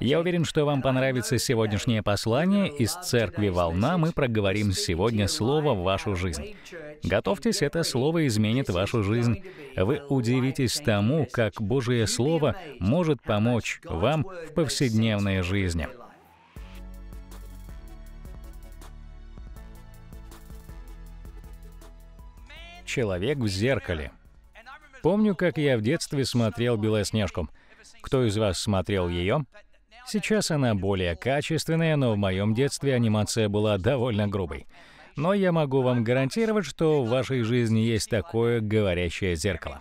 Я уверен, что вам понравится сегодняшнее послание из церкви «Волна». Мы проговорим сегодня слово в вашу жизнь. Готовьтесь, это слово изменит вашу жизнь. Вы удивитесь тому, как Божие Слово может помочь вам в повседневной жизни. Человек в зеркале. Помню, как я в детстве смотрел «Белоснежку». Кто из вас смотрел ее? Сейчас она более качественная, но в моем детстве анимация была довольно грубой. Но я могу вам гарантировать, что в вашей жизни есть такое говорящее зеркало.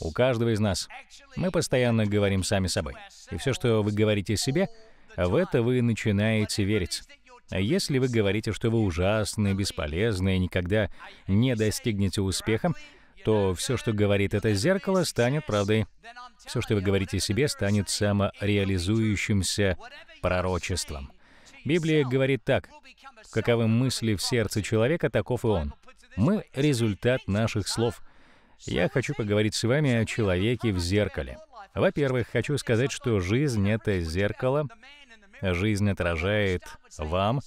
У каждого из нас. Мы постоянно говорим сами собой. И все, что вы говорите себе, в это вы начинаете верить. А если вы говорите, что вы ужасны, бесполезны и никогда не достигнете успеха, то все, что говорит это зеркало, станет правдой. Все, что вы говорите себе, станет самореализующимся пророчеством. Библия говорит так, каковы мысли в сердце человека, таков и он. Мы — результат наших слов. Я хочу поговорить с вами о человеке в зеркале. Во-первых, хочу сказать, что жизнь — это зеркало. Жизнь отражает вам,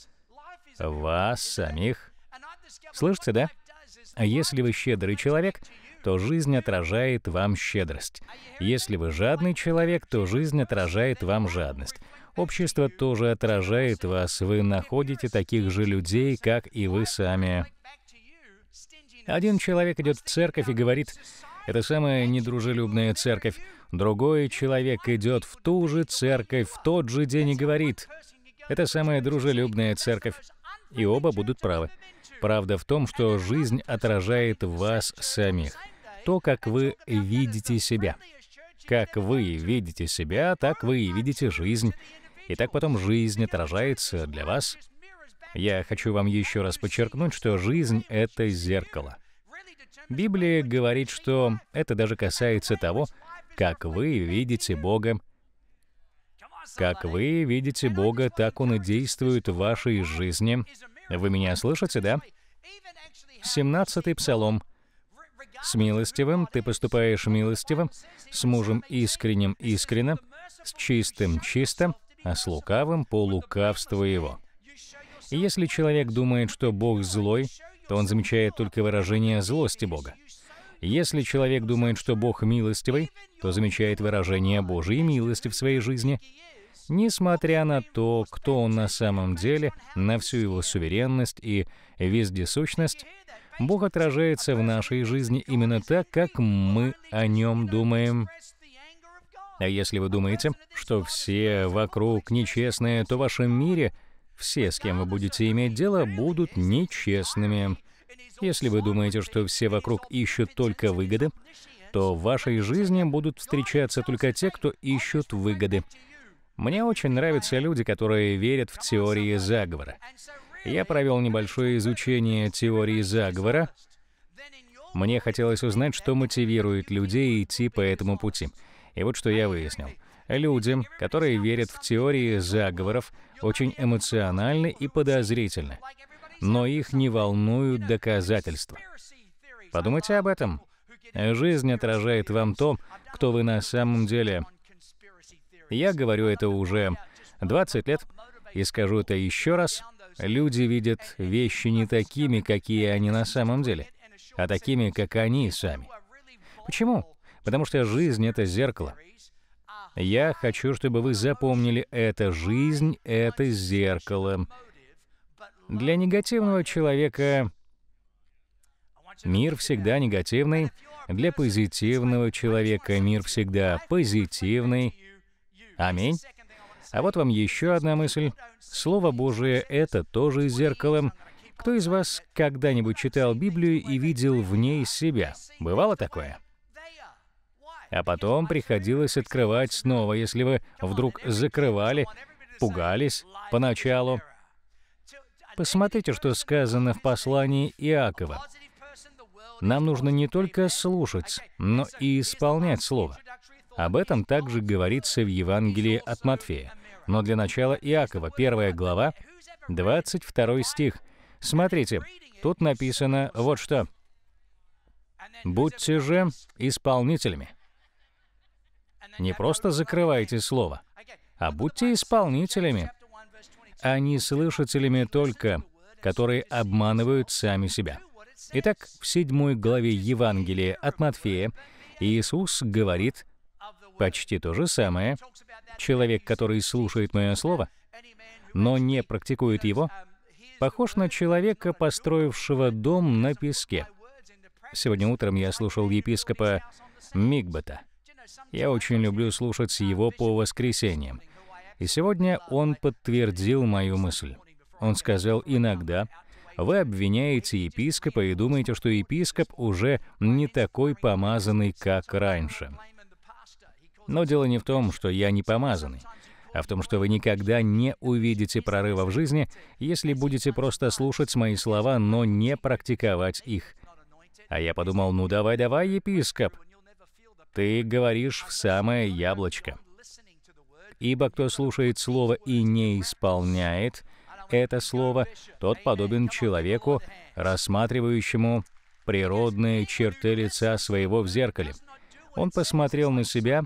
вас самих. Слышите, да? А если вы щедрый человек, то жизнь отражает вам щедрость. Если вы жадный человек, то жизнь отражает вам жадность. Общество тоже отражает вас. Вы находите таких же людей, как и вы сами. Один человек идет в церковь и говорит, это самая недружелюбная церковь. Другой человек идет в ту же церковь в тот же день и говорит, это самая дружелюбная церковь. И оба будут правы. Правда в том, что жизнь отражает вас самих. То, как вы видите себя. Как вы видите себя, так вы и видите жизнь. И так потом жизнь отражается для вас. Я хочу вам еще раз подчеркнуть, что жизнь — это зеркало. Библия говорит, что это даже касается того, как вы видите Бога. Как вы видите Бога, так Он и действует в вашей жизни. Вы меня слышите, да? 17-й псалом. «С милостивым ты поступаешь милостиво, с мужем искренним искренно, с чистым чисто, а с лукавым по лукавству его». И если человек думает, что Бог злой, то он замечает только выражение злости Бога. Если человек думает, что Бог милостивый, то замечает выражение Божьей милости в своей жизни — несмотря на то, кто он на самом деле, на всю его суверенность и вездесущность, Бог отражается в нашей жизни именно так, как мы о нем думаем. А если вы думаете, что все вокруг нечестные, то в вашем мире все, с кем вы будете иметь дело, будут нечестными. Если вы думаете, что все вокруг ищут только выгоды, то в вашей жизни будут встречаться только те, кто ищут выгоды. Мне очень нравятся люди, которые верят в теории заговора. Я провел небольшое изучение теории заговора. Мне хотелось узнать, что мотивирует людей идти по этому пути. И вот что я выяснил. Люди, которые верят в теории заговоров, очень эмоциональны и подозрительны. Но их не волнуют доказательства. Подумайте об этом. Жизнь отражает вам то, кто вы на самом деле. Я говорю это уже 20 лет и скажу это еще раз. Люди видят вещи не такими, какие они на самом деле, а такими, как они сами. Почему? Потому что жизнь — это зеркало. Я хочу, чтобы вы запомнили это. Жизнь — это зеркало. Для негативного человека мир всегда негативный, для позитивного человека мир всегда позитивный, Аминь. А вот вам еще одна мысль. Слово Божие — это тоже зеркало. Кто из вас когда-нибудь читал Библию и видел в ней себя? Бывало такое? А потом приходилось открывать снова, если вы вдруг закрывали, пугались поначалу. Посмотрите, что сказано в послании Иакова. Нам нужно не только слушать, но и исполнять Слово. Об этом также говорится в Евангелии от Матфея. Но для начала Иакова, 1 глава, 22 стих. Смотрите, тут написано вот что. «Будьте же исполнителями». Не просто закрывайте слово, а будьте исполнителями, а не слышателями только, которые обманывают сами себя. Итак, в 7 главе Евангелия от Матфея Иисус говорит Почти то же самое. Человек, который слушает мое слово, но не практикует его, похож на человека, построившего дом на песке. Сегодня утром я слушал епископа Мигбета. Я очень люблю слушать его по воскресеньям. И сегодня он подтвердил мою мысль. Он сказал, иногда вы обвиняете епископа и думаете, что епископ уже не такой помазанный, как раньше. Но дело не в том, что я не помазанный, а в том, что вы никогда не увидите прорыва в жизни, если будете просто слушать мои слова, но не практиковать их. А я подумал, ну давай-давай, епископ, ты говоришь в самое яблочко. Ибо кто слушает слово и не исполняет это слово, тот подобен человеку, рассматривающему природные черты лица своего в зеркале. Он посмотрел на себя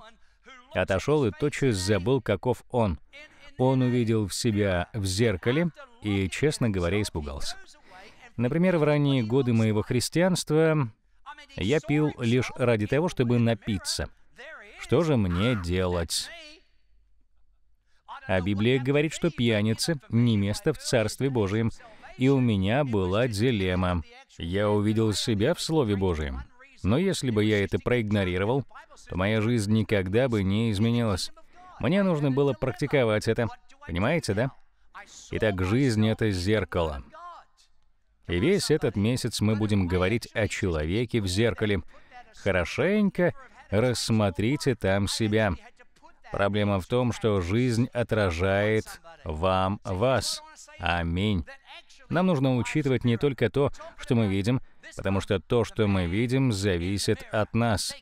отошел и тотчас забыл, каков он. Он увидел в себя в зеркале и, честно говоря, испугался. Например, в ранние годы моего христианства я пил лишь ради того, чтобы напиться. Что же мне делать? А Библия говорит, что пьянице не место в Царстве Божьем. И у меня была дилемма. Я увидел себя в Слове Божьем. Но если бы я это проигнорировал, то моя жизнь никогда бы не изменилась. Мне нужно было практиковать это. Понимаете, да? Итак, жизнь — это зеркало. И весь этот месяц мы будем говорить о человеке в зеркале. Хорошенько рассмотрите там себя. Проблема в том, что жизнь отражает вам вас. Аминь. Нам нужно учитывать не только то, что мы видим, потому что то, что мы видим, зависит от нас.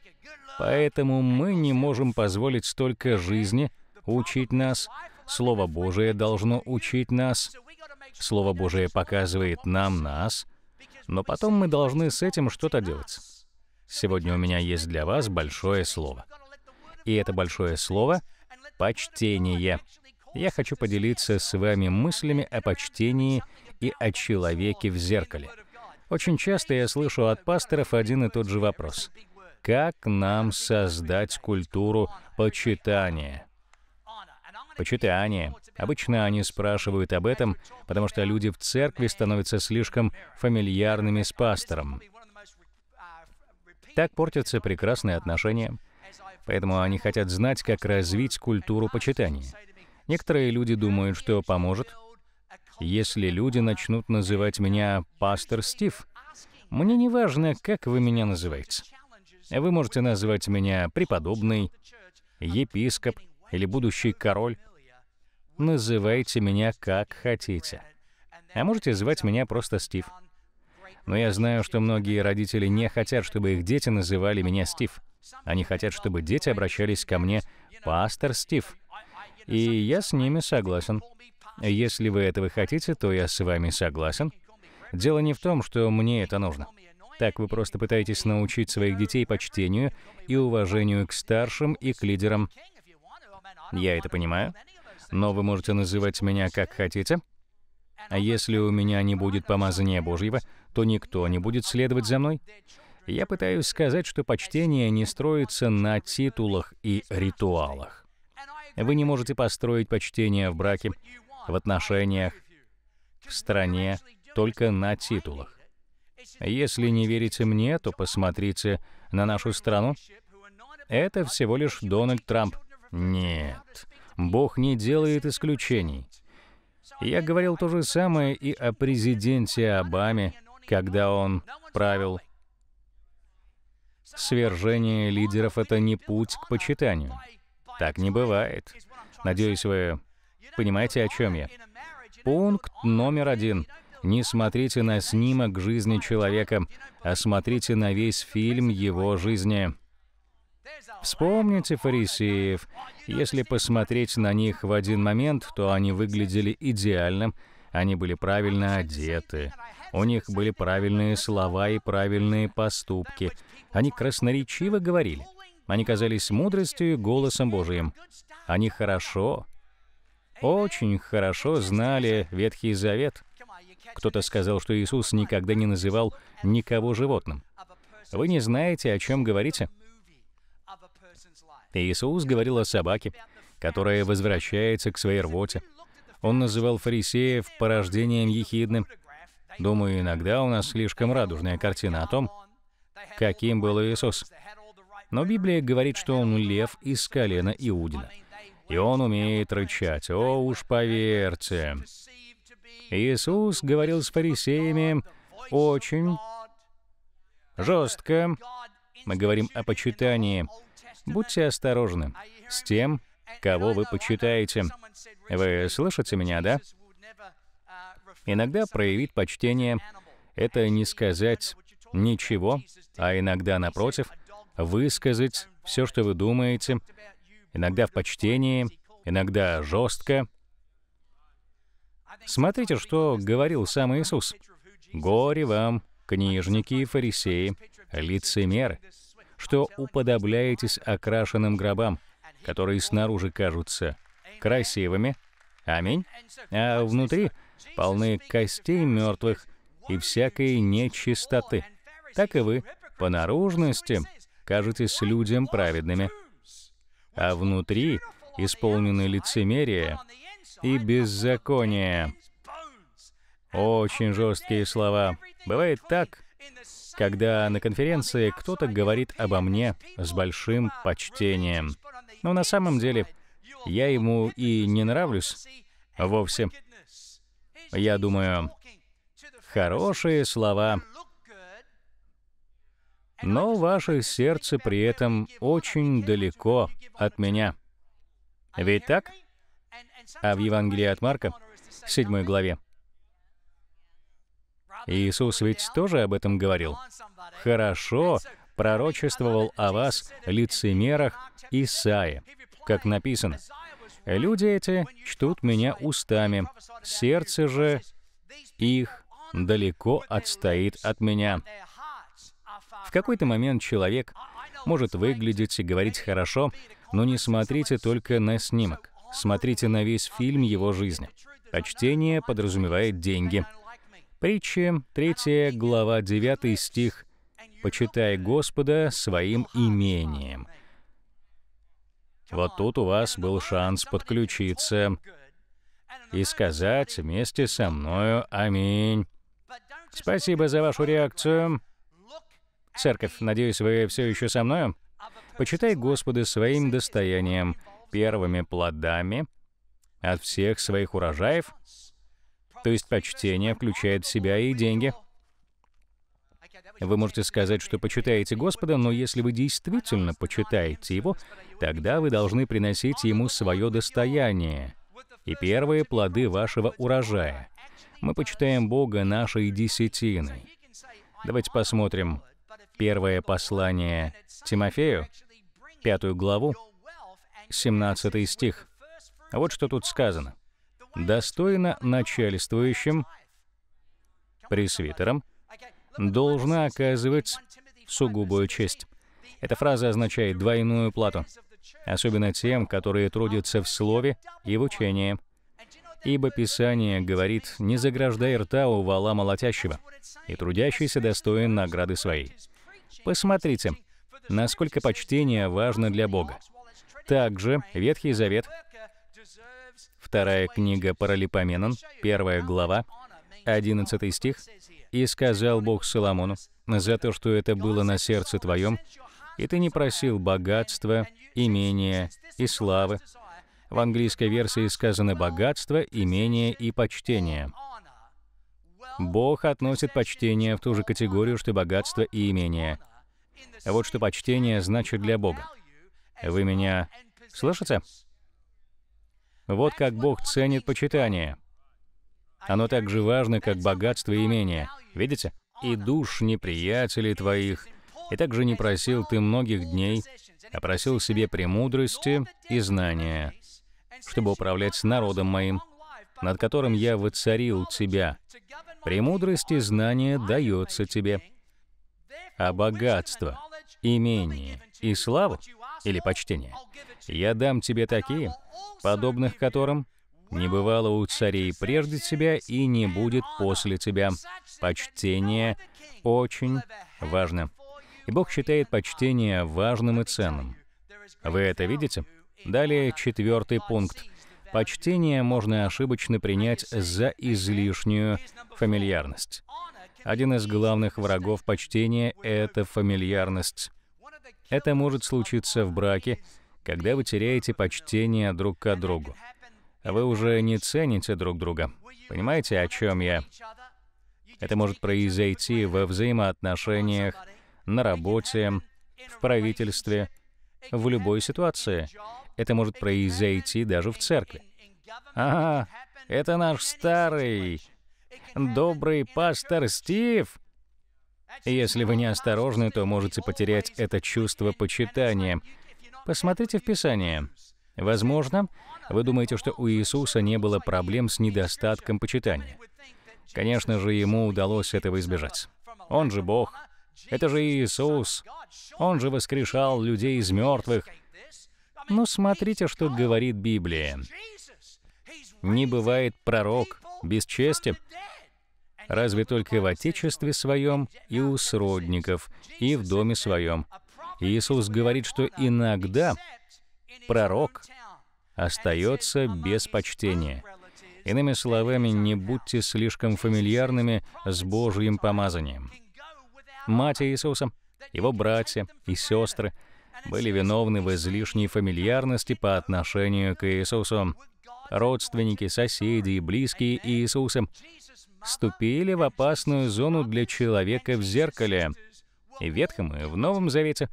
Поэтому мы не можем позволить столько жизни учить нас. Слово Божие должно учить нас. Слово Божие показывает нам нас, но потом мы должны с этим что-то делать. Сегодня у меня есть для вас большое слово. И это большое слово — почтение. Я хочу поделиться с вами мыслями о почтении — и о человеке в зеркале. Очень часто я слышу от пасторов один и тот же вопрос. Как нам создать культуру почитания? Почитание. Обычно они спрашивают об этом, потому что люди в церкви становятся слишком фамильярными с пастором. Так портятся прекрасные отношения. Поэтому они хотят знать, как развить культуру почитания. Некоторые люди думают, что поможет если люди начнут называть меня «Пастор Стив». Мне не важно, как вы меня называете. Вы можете называть меня «Преподобный», «Епископ» или «Будущий король». Называйте меня как хотите. А можете звать меня просто Стив. Но я знаю, что многие родители не хотят, чтобы их дети называли меня Стив. Они хотят, чтобы дети обращались ко мне «Пастор Стив». И я с ними согласен. Если вы этого хотите, то я с вами согласен. Дело не в том, что мне это нужно. Так вы просто пытаетесь научить своих детей почтению и уважению к старшим и к лидерам. Я это понимаю, но вы можете называть меня как хотите. А если у меня не будет помазания Божьего, то никто не будет следовать за мной. Я пытаюсь сказать, что почтение не строится на титулах и ритуалах. Вы не можете построить почтение в браке, в отношениях, в стране, только на титулах. Если не верите мне, то посмотрите на нашу страну. Это всего лишь Дональд Трамп. Нет, Бог не делает исключений. Я говорил то же самое и о президенте Обаме, когда он правил. Свержение лидеров — это не путь к почитанию. Так не бывает. Надеюсь, вы Понимаете, о чем я? Пункт номер один. Не смотрите на снимок жизни человека, а смотрите на весь фильм его жизни. Вспомните фарисеев. Если посмотреть на них в один момент, то они выглядели идеально, они были правильно одеты, у них были правильные слова и правильные поступки. Они красноречиво говорили. Они казались мудростью и голосом Божиим. Они хорошо, очень хорошо знали Ветхий Завет. Кто-то сказал, что Иисус никогда не называл никого животным. Вы не знаете, о чем говорите. Иисус говорил о собаке, которая возвращается к своей рвоте. Он называл фарисеев порождением ехидным. Думаю, иногда у нас слишком радужная картина о том, каким был Иисус. Но Библия говорит, что он лев из колена Иудина и он умеет рычать. О уж поверьте. Иисус говорил с фарисеями очень жестко. Мы говорим о почитании. Будьте осторожны с тем, кого вы почитаете. Вы слышите меня, да? Иногда проявить почтение — это не сказать ничего, а иногда, напротив, высказать все, что вы думаете иногда в почтении, иногда жестко. Смотрите, что говорил сам Иисус. «Горе вам, книжники и фарисеи, лицемеры, что уподобляетесь окрашенным гробам, которые снаружи кажутся красивыми, аминь, а внутри полны костей мертвых и всякой нечистоты. Так и вы по наружности кажетесь людям праведными, а внутри исполнены лицемерие и беззаконие. Очень жесткие слова. Бывает так, когда на конференции кто-то говорит обо мне с большим почтением. Но на самом деле я ему и не нравлюсь вовсе. Я думаю, хорошие слова но ваше сердце при этом очень далеко от меня. Ведь так? А в Евангелии от Марка, 7 главе, Иисус ведь тоже об этом говорил. «Хорошо пророчествовал о вас, лицемерах, Исаия, как написано. Люди эти чтут меня устами, сердце же их далеко отстоит от меня какой-то момент человек может выглядеть и говорить хорошо, но не смотрите только на снимок. Смотрите на весь фильм его жизни. А чтение подразумевает деньги. Притча, 3 глава, 9 стих. «Почитай Господа своим имением». Вот тут у вас был шанс подключиться и сказать вместе со мною «Аминь». Спасибо за вашу реакцию. Церковь, надеюсь, вы все еще со мною? «Почитай, Господа своим достоянием, первыми плодами от всех своих урожаев». То есть почтение включает в себя и деньги. Вы можете сказать, что почитаете Господа, но если вы действительно почитаете Его, тогда вы должны приносить Ему свое достояние и первые плоды вашего урожая. Мы почитаем Бога нашей десятиной. Давайте посмотрим, Первое послание Тимофею, пятую главу, 17 стих. Вот что тут сказано. «Достойно начальствующим, пресвитерам, должна оказывать сугубую честь». Эта фраза означает двойную плату, особенно тем, которые трудятся в слове и в учении. Ибо Писание говорит, «Не заграждай рта у вала молотящего, и трудящийся достоин награды своей». Посмотрите, насколько почтение важно для Бога. Также Ветхий Завет, вторая книга Паралипоменон, первая глава, 11 стих, «И сказал Бог Соломону, за то, что это было на сердце твоем, и ты не просил богатства, имения и славы». В английской версии сказано «богатство, имение и почтение». Бог относит почтение в ту же категорию, что и богатство и имение. Вот что почтение значит для Бога. Вы меня слышите? Вот как Бог ценит почитание. Оно так же важно, как богатство и имение. Видите? «И душ неприятелей твоих, и также не просил ты многих дней, а просил себе премудрости и знания, чтобы управлять народом моим, над которым я воцарил тебя. премудрости, знания знание дается тебе. А богатство, имение и славу, или почтение, я дам тебе такие, подобных которым не бывало у царей прежде тебя и не будет после тебя. Почтение очень важно. И Бог считает почтение важным и ценным. Вы это видите? Далее четвертый пункт — Почтение можно ошибочно принять за излишнюю фамильярность. Один из главных врагов почтения — это фамильярность. Это может случиться в браке, когда вы теряете почтение друг к другу. Вы уже не цените друг друга. Понимаете, о чем я? Это может произойти во взаимоотношениях, на работе, в правительстве, в любой ситуации. Это может произойти даже в церкви. «Ага, это наш старый, добрый пастор Стив!» Если вы неосторожны, то можете потерять это чувство почитания. Посмотрите в Писание. Возможно, вы думаете, что у Иисуса не было проблем с недостатком почитания. Конечно же, ему удалось этого избежать. Он же Бог. Это же Иисус. Он же воскрешал людей из мертвых. Но ну, смотрите, что говорит Библия. Не бывает пророк без чести, разве только в отечестве своем и у сродников, и в доме своем. Иисус говорит, что иногда пророк остается без почтения. Иными словами, не будьте слишком фамильярными с Божьим помазанием. Мать Иисуса, его братья и сестры — были виновны в излишней фамильярности по отношению к Иисусу. Родственники, соседи и близкие Иисуса ступили в опасную зону для человека в зеркале. И в Ветхом, и в Новом Завете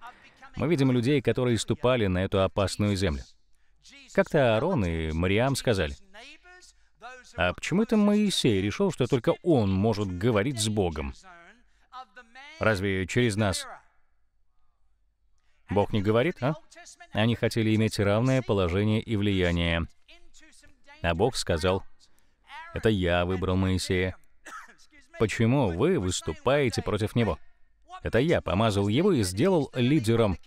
мы видим людей, которые ступали на эту опасную землю. Как-то Аарон и Мариам сказали, «А почему то Моисей решил, что только он может говорить с Богом? Разве через нас Бог не говорит, а? Они хотели иметь равное положение и влияние. А Бог сказал, «Это я выбрал Моисея. Почему вы выступаете против него? Это я помазал его и сделал лидером».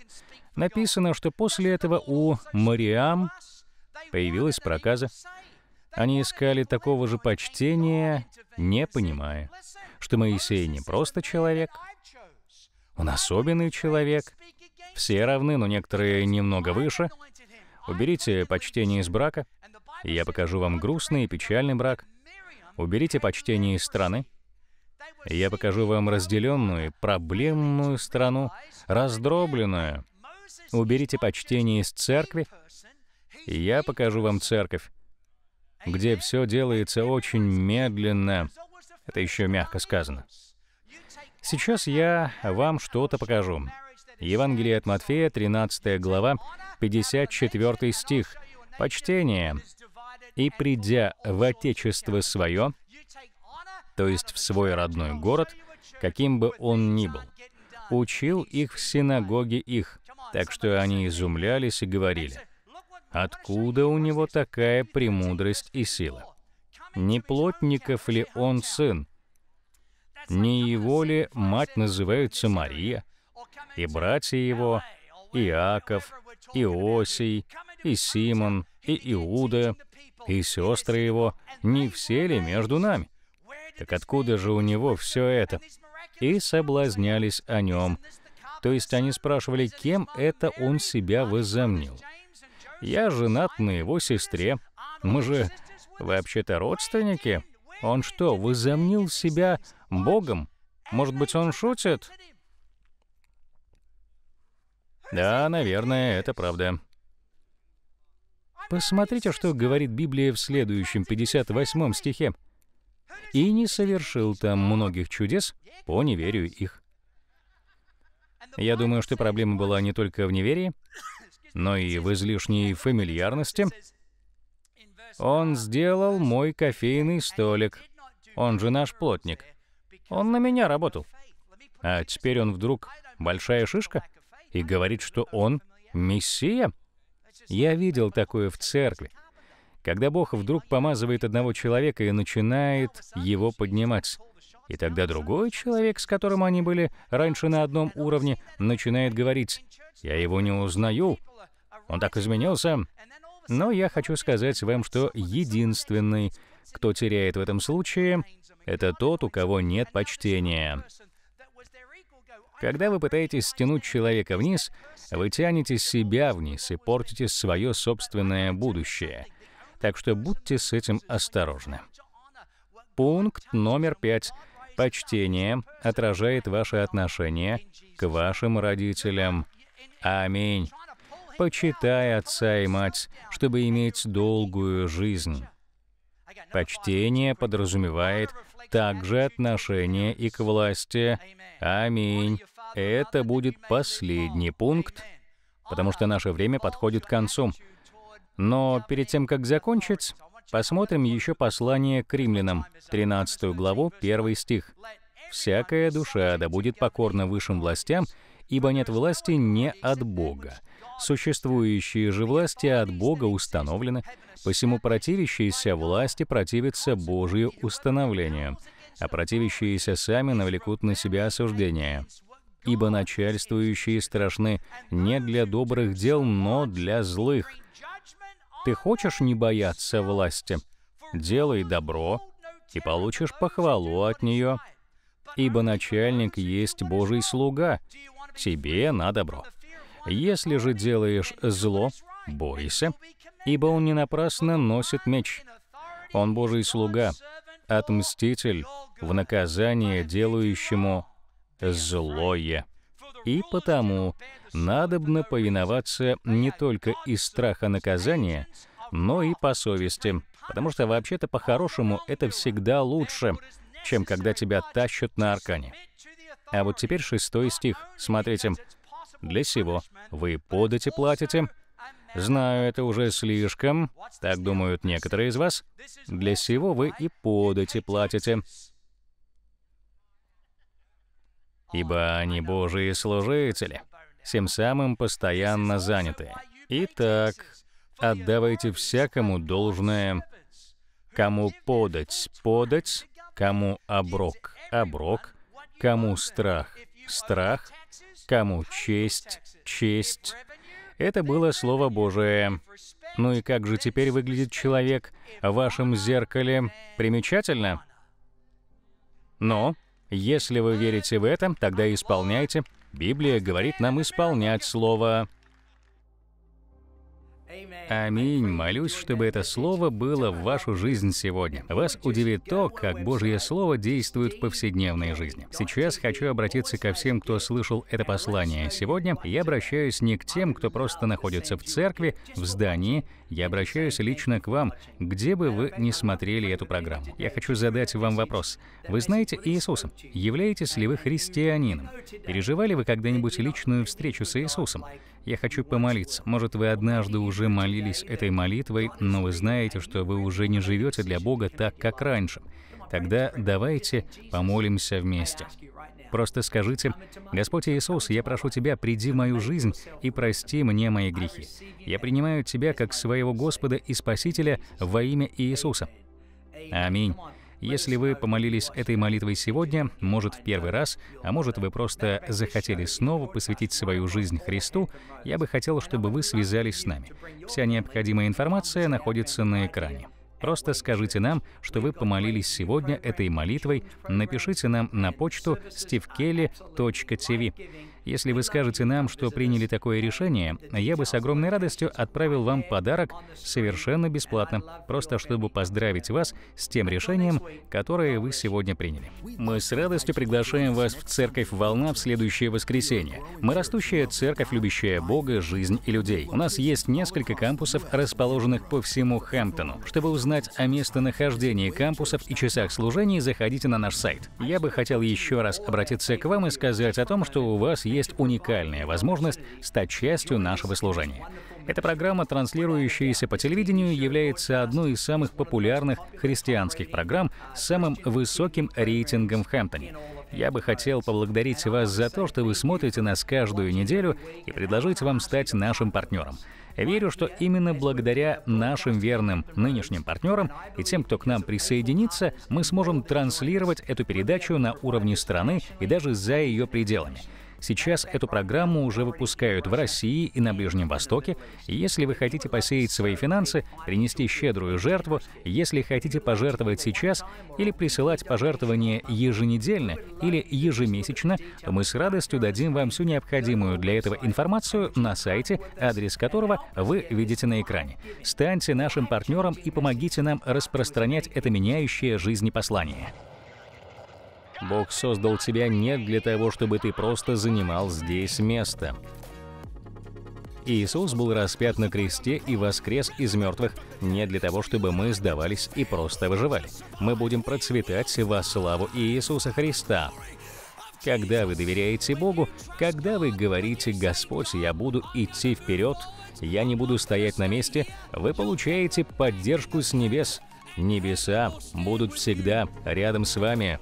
Написано, что после этого у Мариам появилась проказа. Они искали такого же почтения, не понимая, что Моисей не просто человек, он особенный человек, все равны, но некоторые немного выше. Уберите почтение из брака, и я покажу вам грустный и печальный брак. Уберите почтение из страны, и я покажу вам разделенную, проблемную страну, раздробленную. Уберите почтение из церкви, и я покажу вам церковь, где все делается очень медленно. Это еще мягко сказано. Сейчас я вам что-то покажу. Евангелие от Матфея, 13 глава, 54 стих. «Почтение, и придя в Отечество свое, то есть в свой родной город, каким бы он ни был, учил их в синагоге их, так что они изумлялись и говорили, «Откуда у него такая премудрость и сила? Не плотников ли он сын? Не его ли мать называется Мария?» и братья его, Иаков, Иосий, и Симон, и Иуда, и сестры его, не все ли между нами? Так откуда же у него все это? И соблазнялись о нем. То есть они спрашивали, кем это он себя возомнил. Я женат на его сестре. Мы же вообще-то родственники. Он что, возомнил себя Богом? Может быть, он шутит? Да, наверное, это правда. Посмотрите, что говорит Библия в следующем 58 стихе. «И не совершил там многих чудес по неверию их». Я думаю, что проблема была не только в неверии, но и в излишней фамильярности. «Он сделал мой кофейный столик, он же наш плотник. Он на меня работал. А теперь он вдруг большая шишка?» и говорит, что он Мессия. Я видел такое в церкви. Когда Бог вдруг помазывает одного человека и начинает его поднимать. И тогда другой человек, с которым они были раньше на одном уровне, начинает говорить, «Я его не узнаю, он так изменился». Но я хочу сказать вам, что единственный, кто теряет в этом случае, это тот, у кого нет почтения. Когда вы пытаетесь стянуть человека вниз, вы тянете себя вниз и портите свое собственное будущее. Так что будьте с этим осторожны. Пункт номер пять. Почтение отражает ваше отношение к вашим родителям. Аминь. Почитай отца и мать, чтобы иметь долгую жизнь. Почтение подразумевает также отношение и к власти. Аминь. Это будет последний пункт, потому что наше время подходит к концу. Но перед тем, как закончить, посмотрим еще послание к римлянам, 13 главу, 1 стих. «Всякая душа да будет покорна высшим властям, ибо нет власти не от Бога, Существующие же власти от Бога установлены, посему противящиеся власти противятся Божию установлению, а противящиеся сами навлекут на себя осуждение. Ибо начальствующие страшны не для добрых дел, но для злых. Ты хочешь не бояться власти? Делай добро, и получишь похвалу от нее, ибо начальник есть Божий слуга, тебе на добро. Если же делаешь зло, бойся, ибо он не напрасно носит меч. Он Божий слуга, отмститель в наказание делающему злое. И потому надобно повиноваться не только из страха наказания, но и по совести, потому что вообще-то по-хорошему это всегда лучше, чем когда тебя тащат на аркане. А вот теперь шестой стих, смотрите. Для сего вы подати платите. Знаю, это уже слишком, так думают некоторые из вас. Для сего вы и подати платите. Ибо они Божии служители, тем самым постоянно заняты. Итак, отдавайте всякому должное, кому подать — подать, кому оброк — оброк, кому страх — страх — Кому честь, честь. Это было Слово Божие. Ну и как же теперь выглядит человек в вашем зеркале? Примечательно? Но, если вы верите в это, тогда исполняйте. Библия говорит нам исполнять Слово. Аминь. Молюсь, чтобы это слово было в вашу жизнь сегодня. Вас удивит то, как Божье Слово действует в повседневной жизни. Сейчас хочу обратиться ко всем, кто слышал это послание. Сегодня я обращаюсь не к тем, кто просто находится в церкви, в здании. Я обращаюсь лично к вам, где бы вы ни смотрели эту программу. Я хочу задать вам вопрос. Вы знаете Иисуса? Являетесь ли вы христианином? Переживали вы когда-нибудь личную встречу с Иисусом? Я хочу помолиться. Может, вы однажды уже молились этой молитвой, но вы знаете, что вы уже не живете для Бога так, как раньше. Тогда давайте помолимся вместе. Просто скажите, «Господь Иисус, я прошу Тебя, приди в мою жизнь и прости мне мои грехи. Я принимаю Тебя как своего Господа и Спасителя во имя Иисуса». Аминь. Если вы помолились этой молитвой сегодня, может в первый раз, а может вы просто захотели снова посвятить свою жизнь Христу, я бы хотел, чтобы вы связались с нами. Вся необходимая информация находится на экране. Просто скажите нам, что вы помолились сегодня этой молитвой, напишите нам на почту stevkelly.tv. Если вы скажете нам, что приняли такое решение, я бы с огромной радостью отправил вам подарок совершенно бесплатно, просто чтобы поздравить вас с тем решением, которое вы сегодня приняли. Мы с радостью приглашаем вас в Церковь «Волна» в следующее воскресенье. Мы растущая церковь, любящая Бога, жизнь и людей. У нас есть несколько кампусов, расположенных по всему Хэмптону. Чтобы узнать о местонахождении кампусов и часах служений, заходите на наш сайт. Я бы хотел еще раз обратиться к вам и сказать о том, что у вас есть есть уникальная возможность стать частью нашего служения. Эта программа, транслирующаяся по телевидению, является одной из самых популярных христианских программ с самым высоким рейтингом в Хэмптоне. Я бы хотел поблагодарить вас за то, что вы смотрите нас каждую неделю и предложить вам стать нашим партнером. Верю, что именно благодаря нашим верным нынешним партнерам и тем, кто к нам присоединится, мы сможем транслировать эту передачу на уровне страны и даже за ее пределами — Сейчас эту программу уже выпускают в России и на Ближнем Востоке. Если вы хотите посеять свои финансы, принести щедрую жертву, если хотите пожертвовать сейчас или присылать пожертвования еженедельно или ежемесячно, мы с радостью дадим вам всю необходимую для этого информацию на сайте, адрес которого вы видите на экране. Станьте нашим партнером и помогите нам распространять это меняющее жизни послание. Бог создал тебя не для того, чтобы ты просто занимал здесь место. Иисус был распят на кресте и воскрес из мертвых не для того, чтобы мы сдавались и просто выживали. Мы будем процветать во славу Иисуса Христа. Когда вы доверяете Богу, когда вы говорите «Господь, я буду идти вперед», «Я не буду стоять на месте», вы получаете поддержку с небес. Небеса будут всегда рядом с вами.